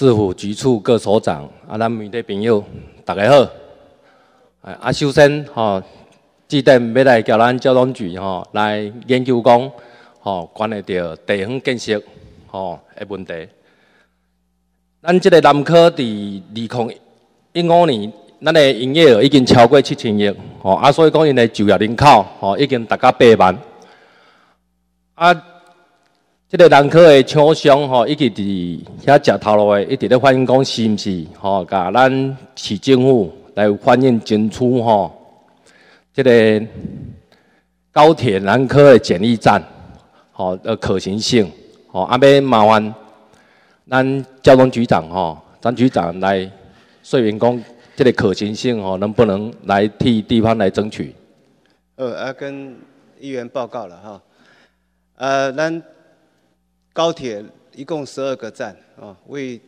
市府局处各所长，啊，咱媒体朋友，大家好。哎，啊，首先吼，今天要来交咱交通局吼来研究讲，吼，关系着地方建设吼的问题。咱这个南科伫二零一五年，咱的营业额已经超过七千亿，吼，啊，所以讲因的就业人口吼，已经达到百万。啊。这个南科的厂商吼，一直伫遐食头路诶，一直咧反映讲是毋是吼，甲咱市政府来反映争取吼。这个高铁南科的检疫站吼，呃，可行性吼，阿要麻烦咱交通局长吼，张局长来说明讲，这个可行性吼，能不能来替地方来争取？呃，啊，跟议员报告了哈，呃，咱。高铁一共十二个站，哦，为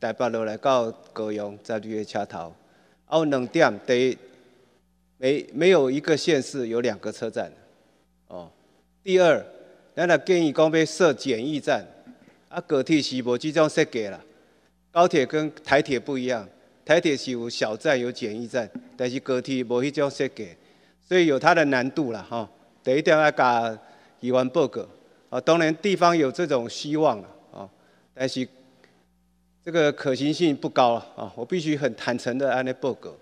台北到来到高雄在绿叶桥头，还有两点，第没没有一个县市有两个车站，哦。第二，咱来建议讲要设简易站，啊，高铁是无这种设计啦。高铁跟台铁不一样，台铁是有小站有简易站，但是高铁无迄种设计，所以有它的难度啦，吼。第一点要加伊完报告。啊，当然地方有这种希望了啊，但是这个可行性不高了啊。我必须很坦诚的安内报告。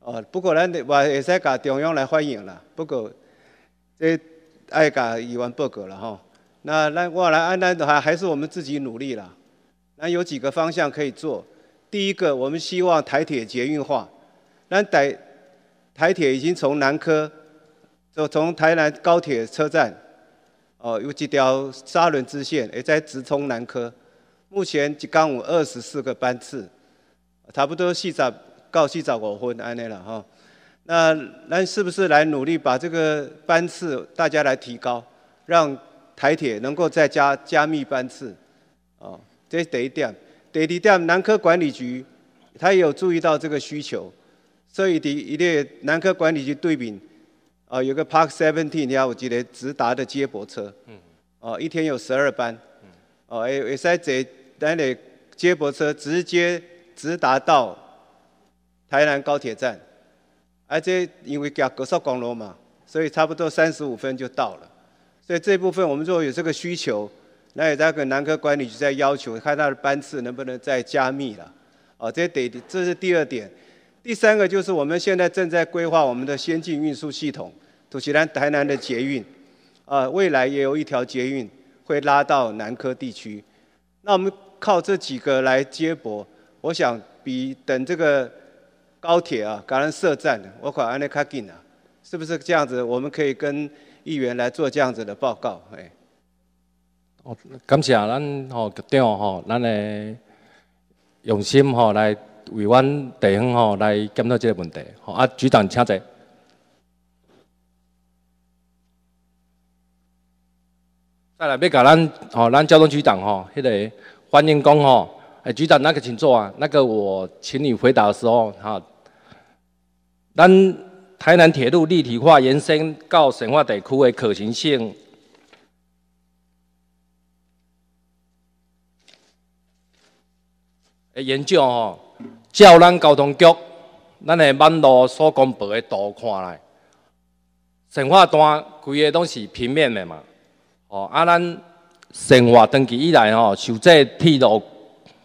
哦，不过咱我也是跟中央来欢迎了，不过这爱跟议员报告了哈。那那我来安内的话，还是我们自己努力了。那有几个方向可以做。第一个，我们希望台铁捷运化。那台台铁已经从南科，就从台南高铁车站。哦，有几条沙仑支线，也在直通南科。目前只刚有二十四个班次，差不多系在到四十五分安尼了吼。那那是不是来努力把这个班次大家来提高，让台铁能够再加加密班次？哦，这第一点？第于点？南科管理局，他也有注意到这个需求，所以第一列南科管理局对丙。哦，有个 Park s e e v n seventeen，你看，我记得直达的接驳车，哦，一天有十二班，哦，而在这那里接驳车直接直达到台南高铁站，而且因为加高速公路嘛，所以差不多三十五分就到了。所以这部分我们如果有这个需求，那也在跟南科管理局在要求，看他的班次能不能再加密了。哦，这得这是第二点。第三个就是我们现在正在规划我们的先进运输系统，耳其兰台南的捷运，啊，未来也有一条捷运会拉到南科地区。那我们靠这几个来接驳，我想比等这个高铁啊，高雄设站，我靠安尼卡金啊，是不是这样子？我们可以跟议员来做这样子的报告，哎。哦，感谢咱侯局长吼，咱诶用心吼来。为阮地方吼来检讨这个问题，吼啊，局长请坐。再来，要甲咱吼咱交通局长吼，迄个欢迎讲吼，哎，局长那个请坐啊，那个我请你回答的时候，哈，咱台南铁路立体化延伸到神化地区的可行性诶研究吼。照咱交通局咱的网络所公布的图看来，神华段规个拢是平面诶嘛。哦，啊咱神华登期以来吼，受这铁路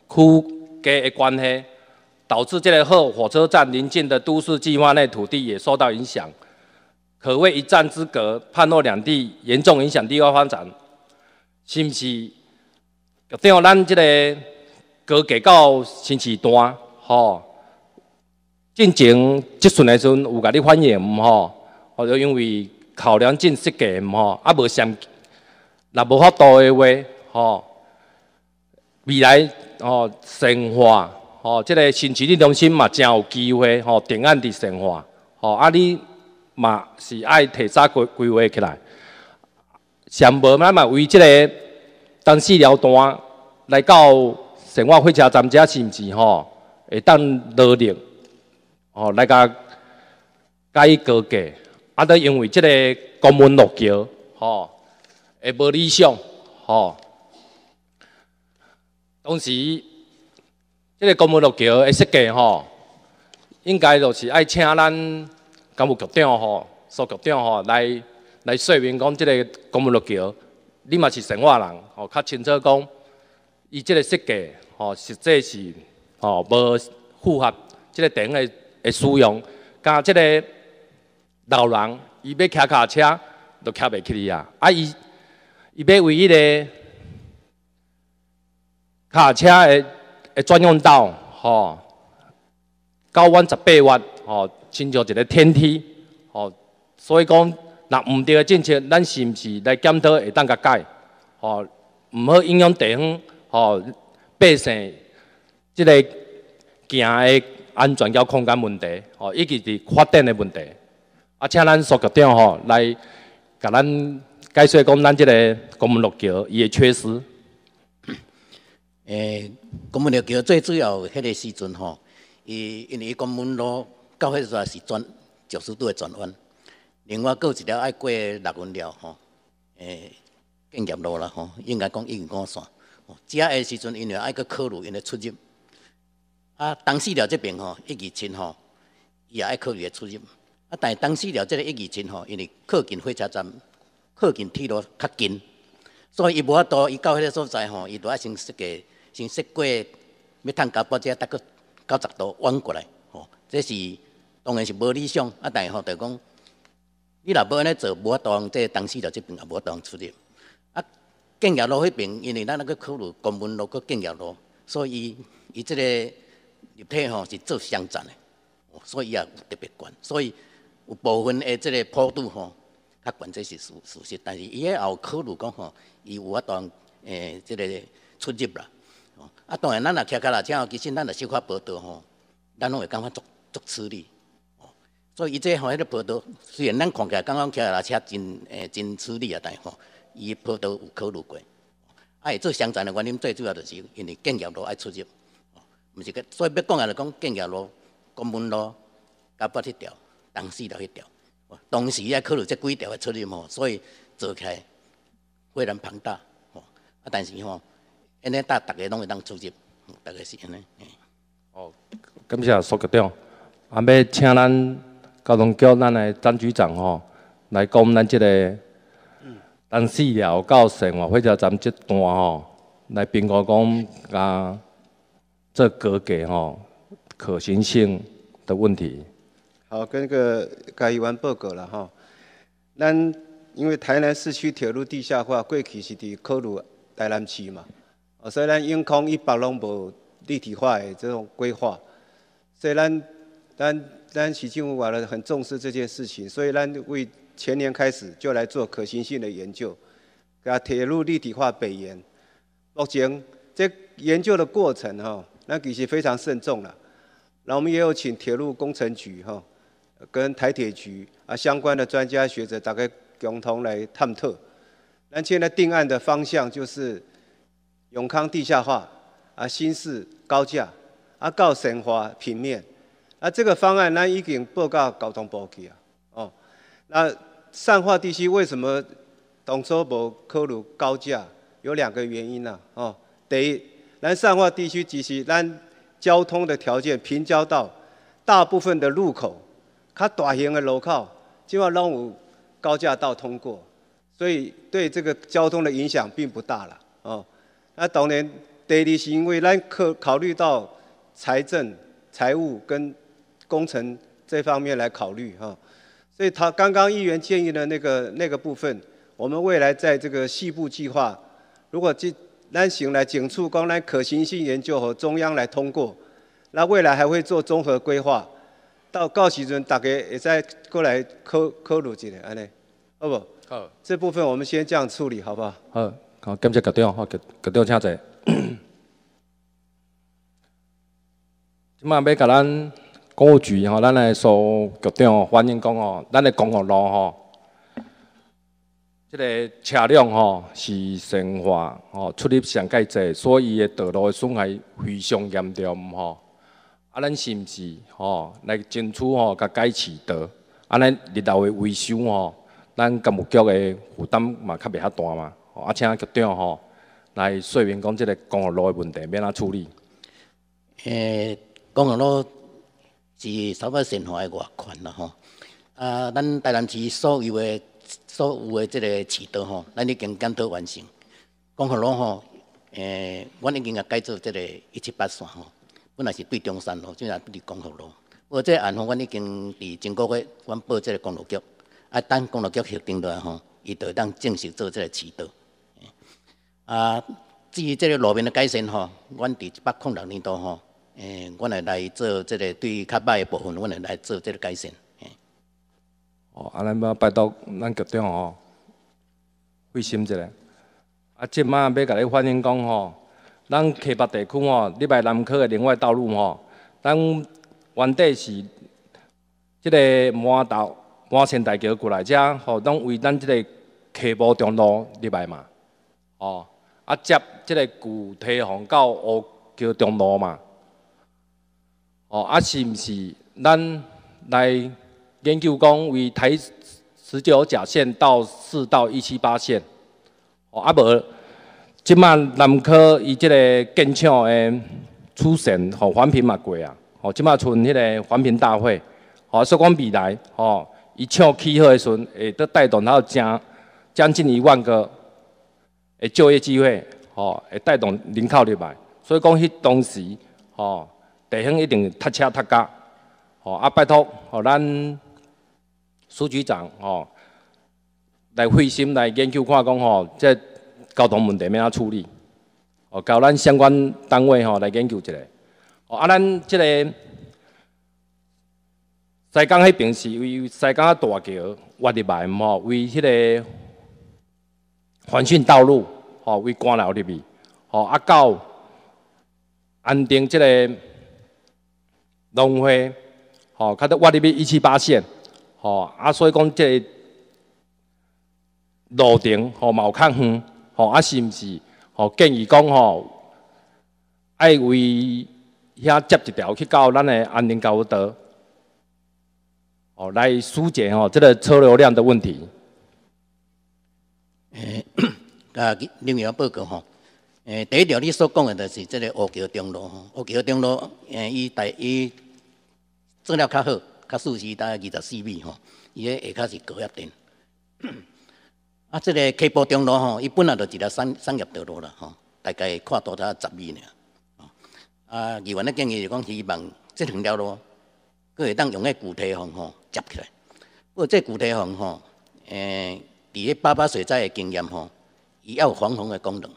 区隔的关系，导致这个后火车站临近的都市计划内土地也受到影响，可谓一战之隔，判若两地，严重影响地方发展。是毋是？就掉咱即个高界到新市段。吼，进前即阵来阵有你反映毋吼，哦，者因为考量进计毋吼，啊无相，若无法度的话吼，未来吼生活吼，即个新基地中心嘛真有机会吼，定安伫生活吼，啊，你嘛是爱提早规规划起来，上无咱嘛为即个东西了单来到升华火车站遮是毋是吼。会当落令，吼来甲改革个，啊！都因为即个公文路桥，吼，会无理想，吼。当时，即个公文路桥个设计，吼，应该就是爱请咱干部局长吼、苏局长吼来来说明讲，即个公文路桥，你嘛是神话人，吼，较清楚讲，伊即个设计，吼，实际是。哦，无符合即个地方的的使用，甲即个老人伊要开卡车都骑袂起去啊！啊，伊伊要为迄个卡车的专用道，吼，九弯十八弯，吼，亲像一个天梯，吼，所以讲，若毋对的政策，咱是毋是来监督会当甲改？吼，毋好影响地方，吼，百姓。即个行的安全交空间问题，吼，以及伫发展的问题，啊，请咱苏局长吼来甲咱解说讲咱即个公门路桥伊的缺失。诶，公门路桥最主要迄个时阵吼，伊因为公文路到迄时阵是转九十度的转弯，另外有一条爱过六运桥吼，诶，建业路啦吼，应该讲一五号线，遮的时阵因为爱个客路，因为出入。啊，东时了这边吼，一二村吼，伊也爱考虑来出入。啊，但东时了这个一二村吼，因为靠近火车站，靠近铁路较近，所以伊无法度，伊到迄个所在吼，伊都要先设计，先设计要趁甲坡只达个九十度弯过来，吼，这是当然是无理想。啊，但吼就讲，你若要安尼做，无法度，即当时了这边也无法度出入。啊，建业路迄边，因为咱那个考虑公文路佮建业路，所以伊伊这个。立体吼是做双层的，所以也特别悬。所以有部分诶，即个坡度吼较悬，这是事事实。但是伊也有考虑讲吼，伊有法当诶，即个出入啦。啊，当然，咱若骑过踏车，吼，其实咱也小可坡道吼，咱拢会感觉足足吃力。所以伊即个吼，迄个坡道虽然咱看起来刚刚骑踏车真诶真吃力啊，但吼，伊坡道有考虑过。啊，做双层的原因最主要就是因为建业路爱出入。毋是嘅，所以要讲下来讲建业路、公文路、甲北迄条、东四路迄条，同时也考虑即几条嘅出入吼，所以做起来非常庞大吼。啊，但是吼，安尼大，大家拢会当组织，大概是安尼。哦，感谢苏局长，啊，要请咱交通局咱嘅张局长吼，来讲咱即个东四路到生活火车站即段吼，来评估讲啊。这价给吼，可行性的问题。好，跟个盖玉员报告了哈。咱因为台南市区铁路地下化过去是伫考虑台南区嘛，哦，所以咱永空一百拢无立体化的这种规划。所以咱咱咱市政府完了很重视这件事情，所以咱为前年开始就来做可行性的研究，甲铁路立体化北延。目前，这研究的过程吼。那其实非常慎重了，那我们也有请铁路工程局哈，跟台铁局啊相关的专家学者，大概共同来探讨。那现在定案的方向就是永康地下化啊，新市高架啊，高神华平面啊，这个方案那已经报告交通部去啊，哦，那善化地区为什么当初无考虑高架？有两个原因呐，哦，第一。南汕化地区及其咱交通的条件，平交道大部分的路口，它大型的楼靠就要让我高架道通过，所以对这个交通的影响并不大了哦。那当然，第二是因为咱考考虑到财政、财务跟工程这方面来考虑哈。所以他刚刚议员建议的那个那个部分，我们未来在这个西部计划，如果进。咱先来检出讲咱可行性研究和中央来通过，那未来还会做综合规划。到告时阵，大家也再过来考考虑一下安尼。哦不，好，这部分我们先这样处理好不好？好，感谢局长，好，局长请坐。今嘛要甲咱公务局吼，咱来受局长欢迎讲哦，咱来讲哦，浪吼。这个车辆吼是损坏吼出入上界侪，所以伊的道路损害非常严重吼。啊，咱是毋是吼来争取吼甲改善道？啊，咱日后的维修吼，咱干部局的负担嘛较袂遐大嘛。啊，请局长吼来说明讲，即个公路路问题要安处理。诶，公路路是台北市内外款啦吼。啊，咱台南市所有的。所有的即个渠道吼，咱已经检到完成。光复路吼，诶，阮已经也改造即个一七八线吼，本来是对中山路，现在变做光复路。我即个案吼，阮已经伫上个月，阮报即个公路局，啊，等公路局核定落来吼，伊就会当正式做即个渠道。啊，至于即个路面的改善吼，阮伫八空六年度吼，诶，阮来来做即个对较歹的部分，阮来来做即个改善。哦，啊，咱要拜托咱局长吼，费心一下。啊，即摆要甲你反映讲吼，咱溪北地区吼，入来南科的另外道路吼，咱原底是即个满道、满城大桥过来遮吼，咱为咱即个溪北中路入来嘛。哦，啊接即个旧堤防到乌桥中路嘛。哦，啊是毋是咱来？研究讲为台十九甲线到四到一七八线，哦，啊无，即卖南科伊即个建厂诶初审吼，环评嘛过啊，哦，即卖剩迄个环评大会，哦，说讲未来，哦，伊厂起好诶时阵会得带动到将将近一万个诶就业机会，哦，会带动人口入来，所以讲迄当时，哦，地形一定塞车塞甲，哦啊拜托，哦咱。苏局长，吼，来费心来研究看，讲吼，即交通问题要安处理，哦，交咱相关单位吼来研究一下，哦，啊，咱即个西港迄边是为西港大桥挖的埋，吼，为迄个环线道路，吼，为官僚入去。哦，啊，到安定即个龙辉，哦，他在挖入去一七八线。哦，啊，所以讲这路程吼有较远，哦，啊是毋是？哦，建议讲吼，爱为遐接一条去到咱的安宁林高德，哦，来疏解吼这个车流量的问题。诶，啊，另外报告吼，诶，第一条你所讲的，就是这个乌桥中路，乌桥中路诶，伊代伊资料较好。较四起大概二十四米吼，伊迄下骹是高压电。啊，即个溪步中路吼，伊本来就一条商商业道路啦吼，大概扩多达十米呢。啊，二员的建议是讲希望即两条路，佫会当用个固体防吼接起来。不过即固体防吼，诶，伫咧八八水灾的经验吼，伊要有防洪的功能。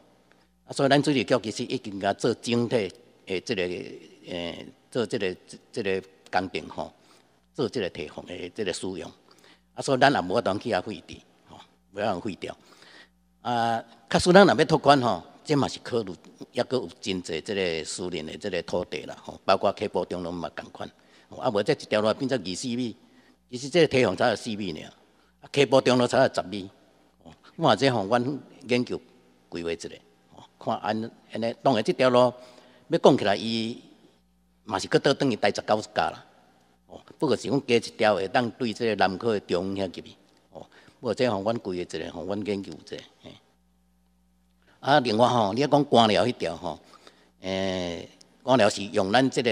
啊，所以咱水利局其实已经甲做整体诶，即个诶，做即个即个工程吼。做即个提防的即个使用，啊，所以咱也无法当去遐废掉，吼，无可用废掉。啊，确实咱若要拓宽吼，即嘛是考虑，抑阁有真侪即个私人诶，即个土地啦，吼，包括溪埔中路嘛同款，啊，无这一条路变作二四米，其实即个提防才四米尔，溪埔中路才十米，我即吼，阮研究规划一吼，看安安尼，当然即条路要讲起来，伊嘛是过倒等于大十九家啦。哦，不过是讲加一条会当对即个南科的中央入去，哦，不过这吼，阮规个一个，吼，阮研究者，嘿。啊，另外吼，你若讲官僚迄条吼，诶，官僚是用咱即个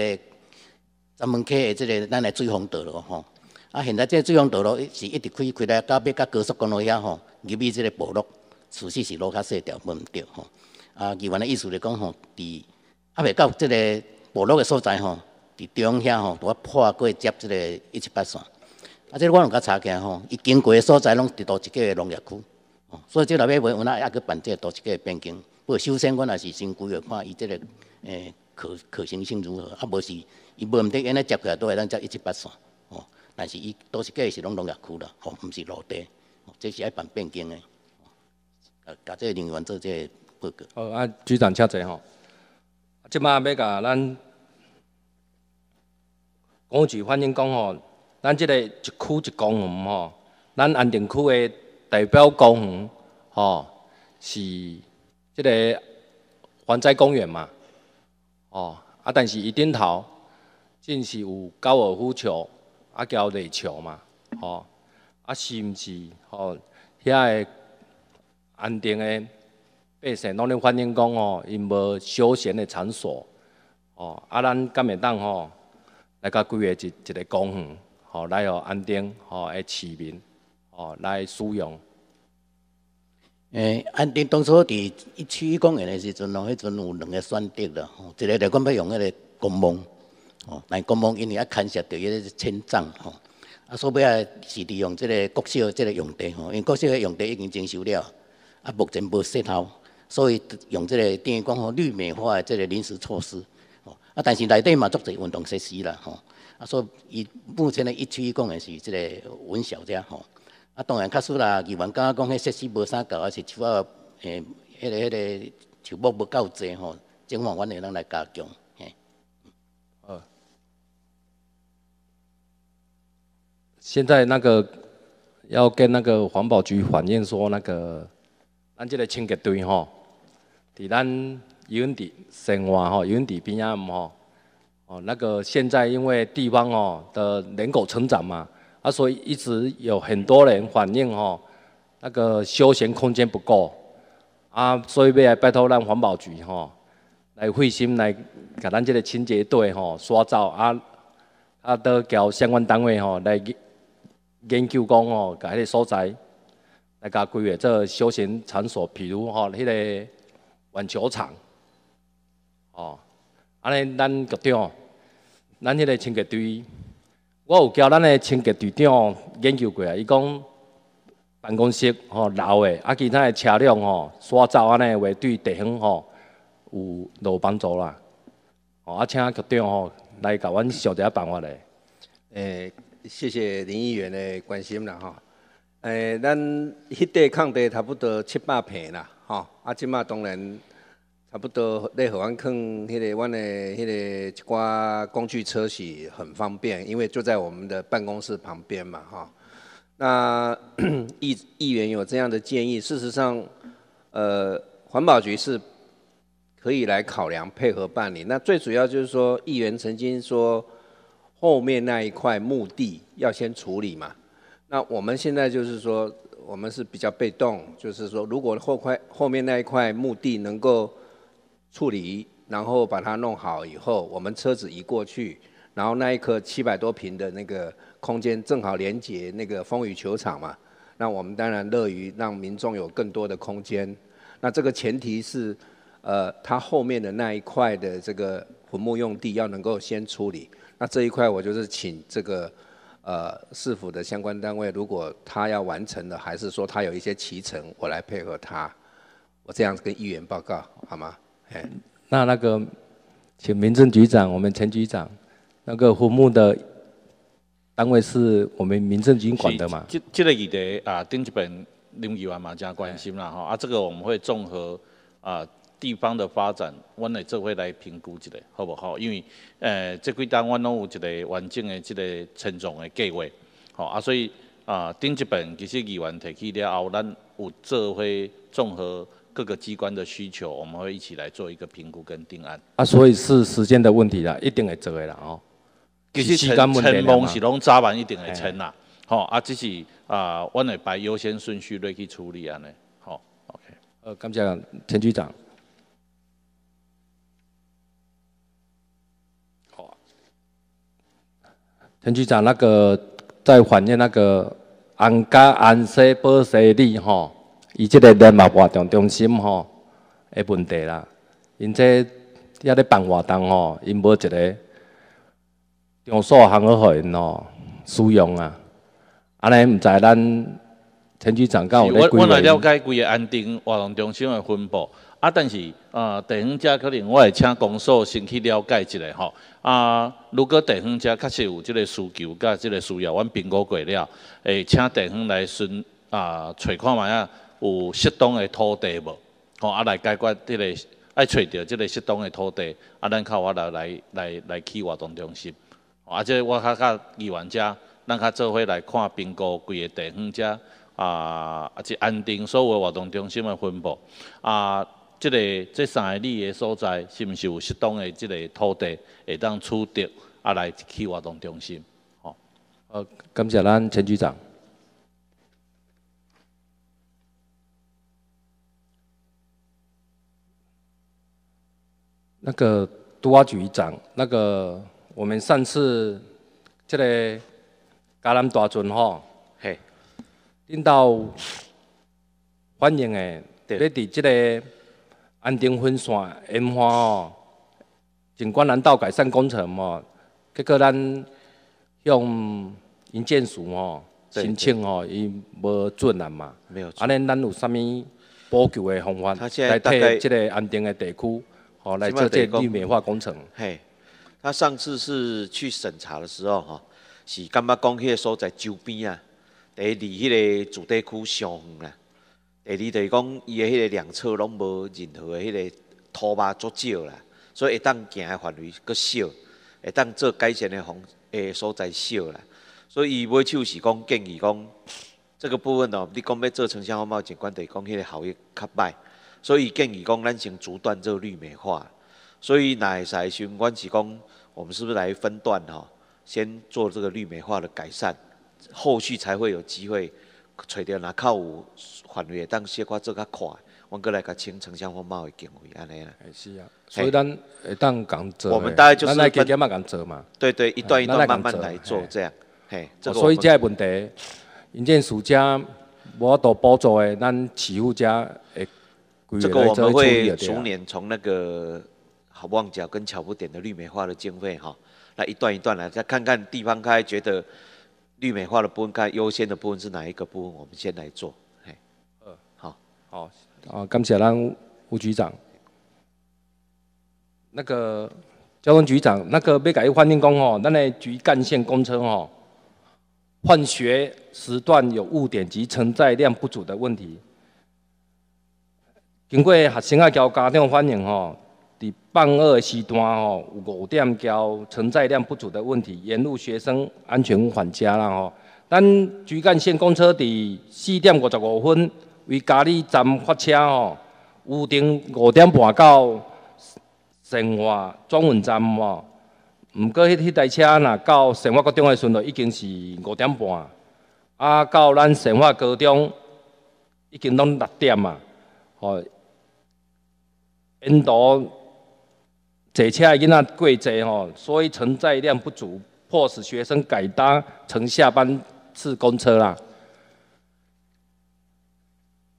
南门溪的即个咱的水乡道路吼，啊，现在即个水乡道路是一直开开来到尾到高速公路遐吼，入去即个部落，事实是路较细条，问毋对吼。啊，伊原来意思来讲吼，伫啊，未到即个部落的所在吼。伫中央乡吼，拄啊破过接即个一七八线，啊，即个我有甲查见吼，伊经过诶所在拢伫道一个农业区，哦，所以即内面未有哪啊去办即个一个诶变更。不过首先我也是先规个看伊即个诶可可行性如何，啊，无是伊无毋得，因咧接过来都会当接一七八线，哦，但是伊都一个是拢农业区啦，哦，毋是落地，哦，这是爱办变更诶，啊，甲即个人员做即个报告。哦，啊，局长请坐吼，即马要甲咱。我就反映讲吼，咱即个一区一公园吼，咱安定区的代表公园吼是即个环灾公园嘛，哦，啊但是伊顶头真是有高尔夫球啊，交垒球嘛，吼，啊是毋是吼？遐个安定的百姓拢咧反映讲吼，因无休闲的场所，哦，啊咱敢会当吼？来家几个一一个公园，吼来互安定吼诶市民吼来使用。诶，安定当初伫一区一公园的时阵，哦，迄阵有两个选择啦，吼，一个就讲要用迄个公墓，吼，但公墓因为啊牵涉到一迁葬，吼，啊，所尾啊是利用即个国小即个用地，吼，因为国小的用地已经征收了，啊，目前无石头，所以用即个等于讲吼绿美化即个临时措施。啊，但是内底嘛，足侪运动设施啦，吼。啊，所以目前的一区讲的是即个文小点吼。啊，当然，确实啦，伊刚刚讲，迄设施无啥搞，还是主要诶，迄个迄个树木无够济吼，正望阮诶通来加强。嘿。哦。现在那个要跟那个环保局反映说，那个咱即个清洁队吼，伫咱。原地生活吼，原地边啊唔吼，哦那个现在因为地方哦的人口成长嘛，啊所以一直有很多人反映吼，那个休闲空间不够，啊所以未来拜托让环保局吼来费心来给咱这个清洁队吼刷走啊，啊都交相关单位吼来研究讲吼，把迄个所在来加规划做休闲场所，譬如吼迄个网球场。哦，安尼咱局长，咱迄个清洁队，我有交咱的清洁队长研究过啊。伊讲办公室吼老的，啊其他的车辆吼刷走安尼话，对地方吼有有帮助啦。哦，啊请局长吼来甲阮想一下办法咧。诶，谢谢林议员的关心啦吼。诶，咱迄块空地差不多七八平啦，吼啊，即马当然。差不多，那河湾坑迄个，湾呢，迄个一挂工具车是很方便，因为就在我们的办公室旁边嘛，哈。那 议议员有这样的建议，事实上，呃，环保局是可以来考量配合办理。那最主要就是说，议员曾经说后面那一块墓地要先处理嘛。那我们现在就是说，我们是比较被动，就是说，如果后块后面那一块墓地能够处理，然后把它弄好以后，我们车子一过去，然后那一颗七百多平的那个空间正好连接那个风雨球场嘛，那我们当然乐于让民众有更多的空间。那这个前提是，呃，它后面的那一块的这个坟墓用地要能够先处理。那这一块我就是请这个，呃，市府的相关单位，如果他要完成的，还是说他有一些提成，我来配合他。我这样子跟议员报告，好吗？那那个，请民政局长，我们陈局长，那个坟木的单位是我们民政局管的嘛？即即个议题啊，顶一爿议员嘛加关心啦吼，啊，这个我们会综合啊地方的发展，我们做回来评估一个好不好？因为呃，即几单我拢有一个完整的这个称重的计划，好啊，所以啊，顶一爿其实议员提起了后，咱有做回综合。各个机关的需求，我们会一起来做一个评估跟定案。啊，所以是时间的问题啦，一定会做的啦，哦。有些承承蒙是能扎完，一定会成啦。好啊，这是啊，我来排优先顺序来去处理安尼。好，OK。呃，感谢陈局长。好。陈局长，那个在反映那个安家安西保西里哈。伊即个联合活动中心吼，的问题啦。因即遐咧办活动吼，因无一个，场所通好互因吼使用啊。安尼毋知咱陈局长敢有咧规我我来了解几个安定活动中心的分布。啊，但是呃，地方遮可能我会请公所先去了解一下吼。啊，如果地方遮确实有即个需求甲即个需要，阮评估过了，会请地方来询啊，揣看觅啊。有适当的土地无？吼，啊来解决即个爱揣到即个适当的土地，啊，咱靠我来来来来去活动中心。啊，且我较甲意愿者，咱较做伙来看评估几个地方者，啊，啊，即安定所有活动中心的分布。啊，这个即三个字的所在，是毋是有适当的即个土地会当取得，啊，来去活动中心，吼。呃，感谢咱陈局长。那个督察局长，那个我们上次这个嘉南大圳吼，嘿，领导欢迎诶，对伫这个安定分线淹花吼，景观南道改善工程吼，结果咱用银建署吼申请吼，伊无准啊嘛，没有，安尼咱有啥物补救的方法来替即个安定的地区？哦，来做这个绿化工程。嘿，他上次是去审查的时候，吼，是感觉讲迄个所在周边啊，第离迄个主地区相远啦，第二就是讲伊的迄个两侧拢无任何的迄个土巴足少啦，所以会当行的范围佫少，会当做改善的方诶所在少啦，所以伊尾手是讲建议讲，这个部分哦，你讲要做城乡风貌景观，得讲迄个效益较歹。所以建议讲咱先阻断这个绿美化，所以乃在循管起讲，我们是不是来分段哈？先做这个绿美化的改善，后续才会有机会找着那靠反越，但先快做较快。我过来个清城乡风貌的建议安尼啦。是啊，所以咱当讲做，我们大概就是慢慢嘛讲做嘛。对对，一段一段慢慢来做这样。嘿，所以这个问题，因这暑假我都补助的，咱起付家会。这个我们会逐年从那个好旺角跟巧不点的绿美化的经费哈，来一段一段来再看看地方开觉得绿美化的部分，该优先的部分是哪一个部分，我们先来做。呃，好，好，啊，感谢咱吴局长。那个交通局长，那个没改为换电工哦，那那局干线工程哦，换学时段有误点及承载量不足的问题。经过学生啊交家长反映吼，伫放学时段吼有五点交承载量不足的问题，延误学生安全返家啦吼。咱莒干线公车伫四点五十五分为嘉义站发车吼，有点五点半到神华转运站吼。毋过迄迄台车若到神华高中诶时阵已经是五点半，啊到咱神华高中已经拢六点啊，吼。因多坐车囡仔过济吼，所以承载量不足，迫使学生改搭乘下班次公车啦。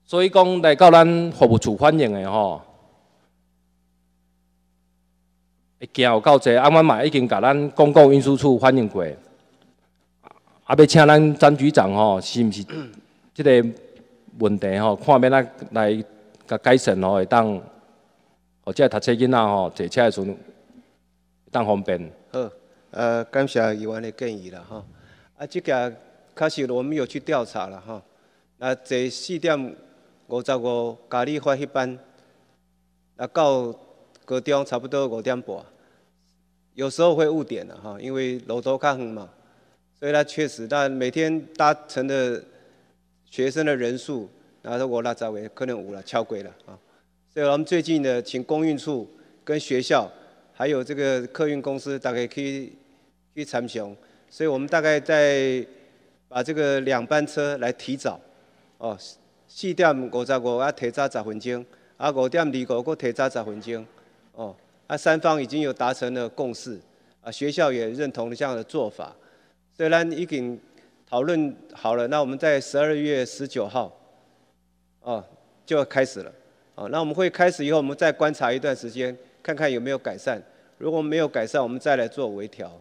所以讲来到咱服务处反映的吼，会惊有够济。啊，妈嘛已经甲咱公共运输处反映过，也欲请咱张局长吼，是毋是即个问题吼？看要咱来甲改善吼，会当。或者读册囡仔吼，坐车的时阵，当方便。好，呃，感谢余万的建议啦，哈。啊，这个确实我们有去调查了哈。啊，坐四点五十五，咖喱花迄班，啊，到高中差不多五点半。有时候会误点的，哈，因为路途较远嘛。所以，他确实，但每天搭乘的学生的人数，啊，我那在位可能误了，超过了，啊。对，我们最近呢，请公运处、跟学校，还有这个客运公司，大概可以去参详。所以我们大概在把这个两班车来提早，哦，四点五十五啊提早十分钟，啊五点二五又提早十分钟，哦，啊三方已经有达成了共识，啊学校也认同了这样的做法。虽然已经讨论好了，那我们在十二月十九号，哦就要开始了。哦，那我们会开始以后，我们再观察一段时间，看看有没有改善。如果没有改善，我们再来做微调。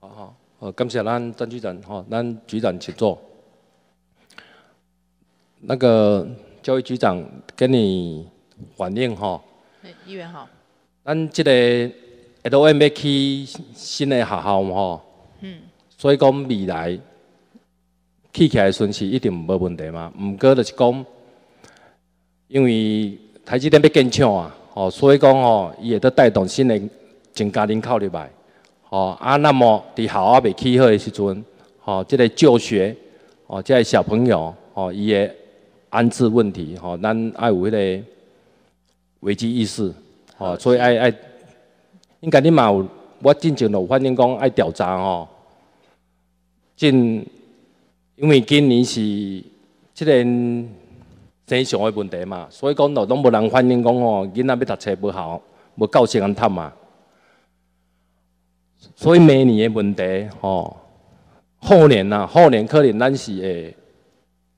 哦好，感谢咱张局长哈，咱局长请坐。那个教育局长跟你反映哈。哎，议员好。咱这个 L M K 新的学校嘛，嗯，所以讲未来去起来顺序一定无问题嘛，唔过就是讲。因为台积电要建厂啊，哦，所以讲哦，伊也在带动新的增家人口入来，哦，啊，那么伫校啊未起好诶时阵，哦，即个教学，哦，即个小朋友，哦，伊诶安置问题，哦，咱爱有迄个危机意识，哦，所以爱爱，应该你嘛有，我进前有发现讲爱调查哦，进，因为今年是即个。正常的问题嘛，所以讲，都拢无人反映讲哦，囡仔要读册不好，无教识通贪嘛。所以明年的问题，吼，后年啊，后年可能咱是会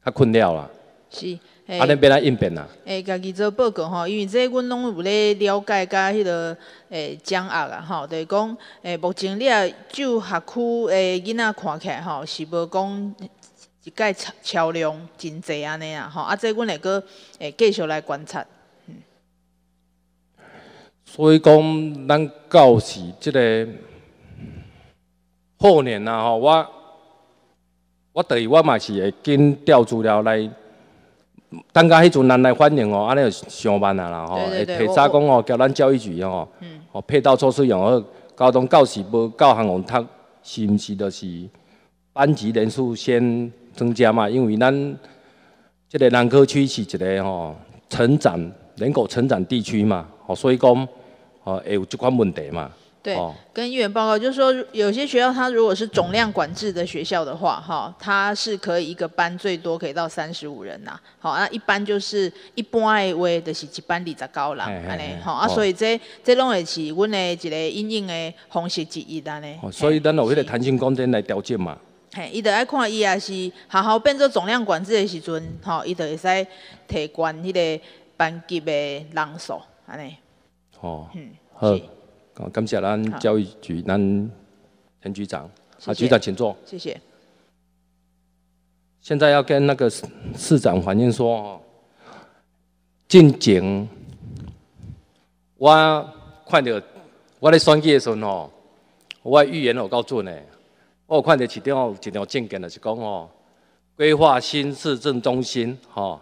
较困了啦。是，啊，恁变来应变啦。诶，家己做报告吼，因为这阮拢有咧了解甲迄个诶掌握啦，吼，就是讲诶，目前咧就学区诶囡仔看起来吼，是无讲。一概桥梁真济安尼啊，吼！啊，即阮会勒个继续来观察。所以讲，咱教时即个后年啊，吼，我我等于我嘛是会跟调资料来，等到迄阵人来反映哦，安尼就上班啊啦，吼，提早讲哦，交咱教育局哦，哦配套措施用哦，高中教时无教行红读是毋是？就是班级人数先。增加嘛，因为咱这个南科区是一个吼成长人口成长地区嘛，哦，所以讲哦会有这款问题嘛。对，跟议员报告，就是说有些学校它如果是总量管制的学校的话，哈，它是可以一个班最多可以到三十五人呐。好，啊，一般就是一般的话就是一班二十九人，安尼，好，啊，所以这这拢也是阮的一个应用的方式之一，安尼。所以咱有迄个弹性空间来调节嘛。嘿，伊就爱看伊，也是好好变做总量管制的时阵，吼，伊就会使提悬迄个班级的人数，安尼。哦，嗯，好，感谢咱教育局咱陈局长，啊，局长请坐，谢谢。现在要跟那个市长反映说，近景，我看到我咧选举的时阵吼，我预言我够准的。我看到一有一条政见，就是讲哦，规划新市政中心，吼，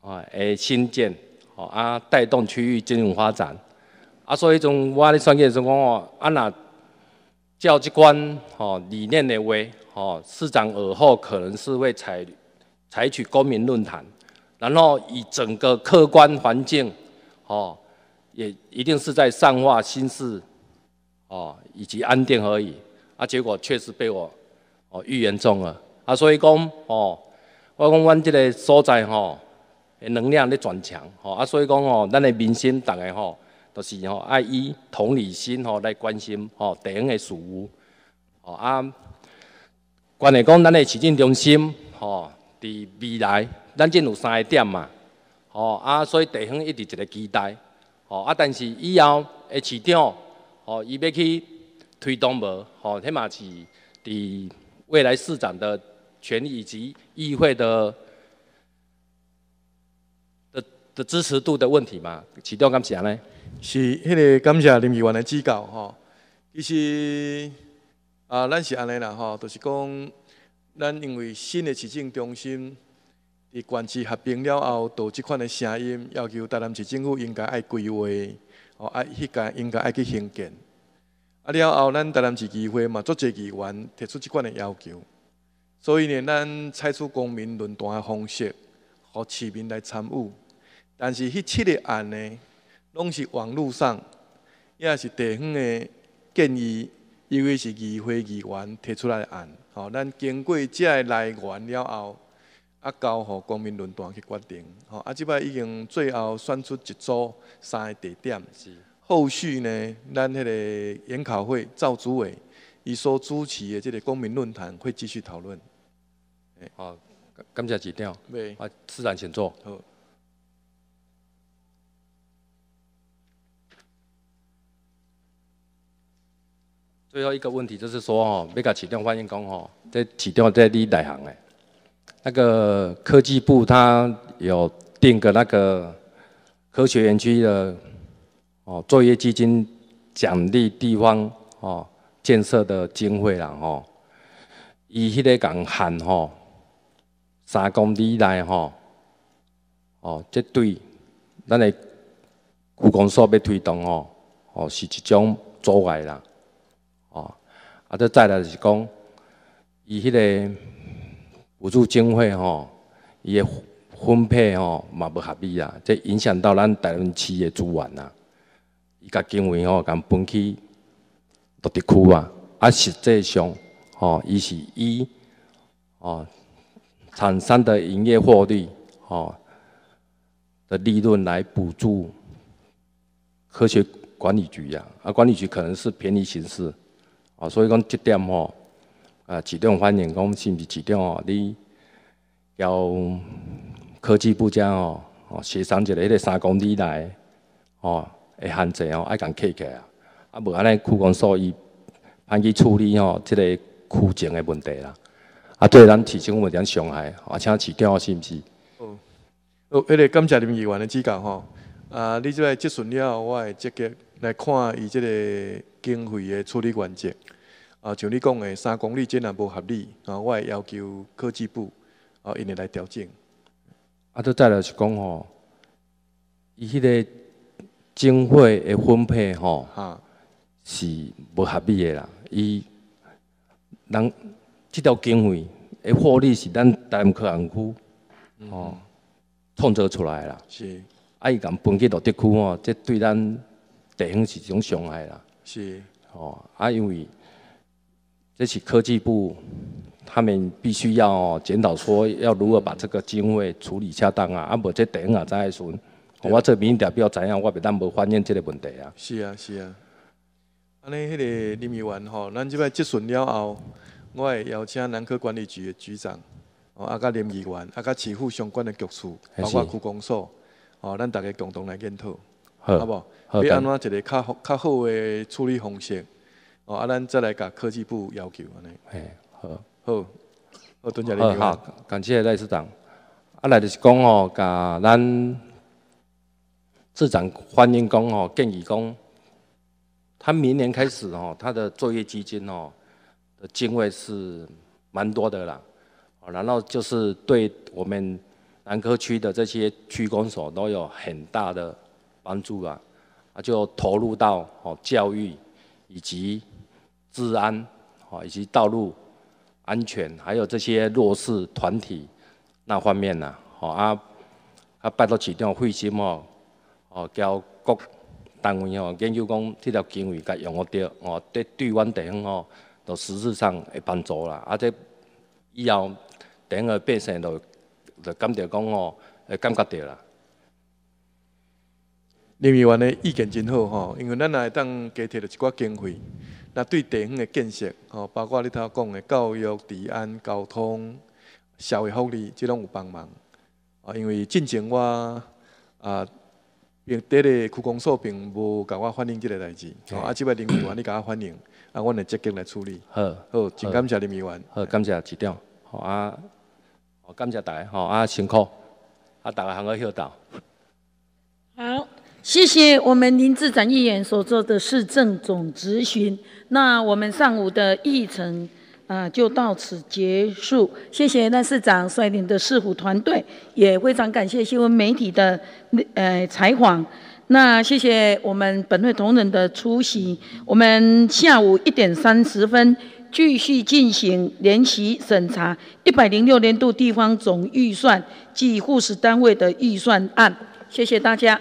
啊，新建，吼，啊，带动区域金融发展，啊，所以从我的双解是讲哦，啊那，教职官，吼，理念的话，吼，市长尔后可能是会采采取公民论坛，然后以整个客观环境，吼，也一定是在善化新市，哦，以及安定而已。啊，结果确实被我哦预言中了啊，所以讲哦，我讲阮即个所在吼，能量在转强吼啊，所以讲吼，咱的民心大个吼，都是吼爱以同理心吼来关心吼地方的事务吼啊。关系讲咱的市政中心吼，伫未来咱真有三个点嘛吼啊，所以地方一直一个期待吼啊，但是以后的市长吼，伊要去。推动无吼，迄嘛是伫未来市长的权力以及议会的的的支持度的问题嘛？市长感谢呢？是迄个感谢林议员的指教吼。其实啊，咱是安尼啦吼，就是讲，咱因为新的市政中心伫管区合并了后，导致款的声音要求，台南市政府应该爱规划，哦爱迄间应该爱去兴建。啊！了后，咱台南市议会嘛，足侪议员提出即款的要求，所以呢，咱采取公民论坛的方式，互市民来参与。但是迄七个案呢，拢是网络上，也是地方的建议，因为是议会议员提出来的案。吼，咱经过个来源了后，啊，交予公民论坛去决定。吼，啊，即摆已经最后选出一组三个地点。后续呢，咱迄个研讨会赵主委，伊说主持的这个公民论坛会继续讨论。好，感谢指教。未。啊，市长请坐。好。最后一个问题就是说哦，要甲市调反映讲吼，在市调在你哪行诶，那个科技部他有定个那个科学园区的。哦，作业基金奖励地方哦，建设的经费啦，吼，伊迄个共限吼，三公里内吼，哦，这对咱的故宫所要推动吼，吼是一种阻碍啦，哦，啊，再来就是讲，伊迄个补助经费吼，伊的分配吼嘛不合理啊，即影响到咱台湾企业资源啊。伊甲经卫吼，共分区独立区啊！啊，实际上哦，伊是以哦厂商的营业获利哦的利润来补助科学管理局呀。啊，管理局可能是便宜行事哦，所以讲这点哦，啊，局点欢迎讲是毋是局点哦，你交科技部长哦，哦协商一个迄个三公里来哦。会限制哦，爱共起起来，啊无安尼区公所伊先去处理吼，即个区政的问题啦。啊，对咱市政府点伤害，而且协调是毋是？哦，迄、个感谢林议员的指教吼。啊，你即个结算了，我会积极来看伊即个经费的处理原则。啊，像你讲的三公里真若无合理，啊，我会要求科技部啊，因年来调整。啊，都再来是讲吼，伊迄个。经费的分配吼，是不合理的啦。伊，咱这条经费的获利是咱台中科学园区，吼创造出来的啦。是，啊伊共分给到地区吼，这对咱地方是一种伤害啦。是，哦啊因为这是科技部，他们必须要检讨说要如何把这个经费处理恰当啊，啊无这第一啊在顺。我做民代表知影，我袂当无反映这个问题啊。是啊，是啊。安尼，迄个林议员吼，咱即摆质询了后，我会邀请南科管理局的局长，哦，啊甲林议员，啊甲市府相关的局处，包括区公所，哦，咱大家共同来检讨，好不？要安怎一个较较好的处理方式，哦，啊咱再来甲科技部要求安尼。好，好，好，来。好，感谢赖市长。啊，来就是讲吼，甲咱。市长欢迎工哦，建议工，他明年开始哦，他的作业基金哦的经费是蛮多的啦，然后就是对我们南科区的这些区公所都有很大的帮助啊，啊，就投入到哦教育以及治安啊以及道路安全，还有这些弱势团体那方面呢，好啊，他拜托起掉会先哦，哦，交各单位吼研究讲，这条经费甲用得着，哦，对对，阮地方吼，都实质上会帮助啦。啊，即以后方的变成就就感觉讲哦，会感觉着啦。李委员的意见真好吼，因为咱会当加摕着一寡经费，那对地方的建设，吼，包括你头讲的教育、治安、交通、社会福利，即拢有帮忙。啊，因为进前我啊。并这个区工所并无甲我反映即个代志，啊，啊，几位领导，你甲我反映，啊，阮会积极来处理。好，好，真感谢你，米员。好，感谢一张。好啊，好，感谢大家，好啊，辛苦，啊，大家行个歇斗。好，谢谢我们林志展议员所做的市政总咨询。那我们上午的议程。啊，就到此结束。谢谢赖市长率领的市府团队，也非常感谢新闻媒体的呃采访。那谢谢我们本会同仁的出席。我们下午一点三十分继续进行联席审查一百零六年度地方总预算及护士单位的预算案。谢谢大家。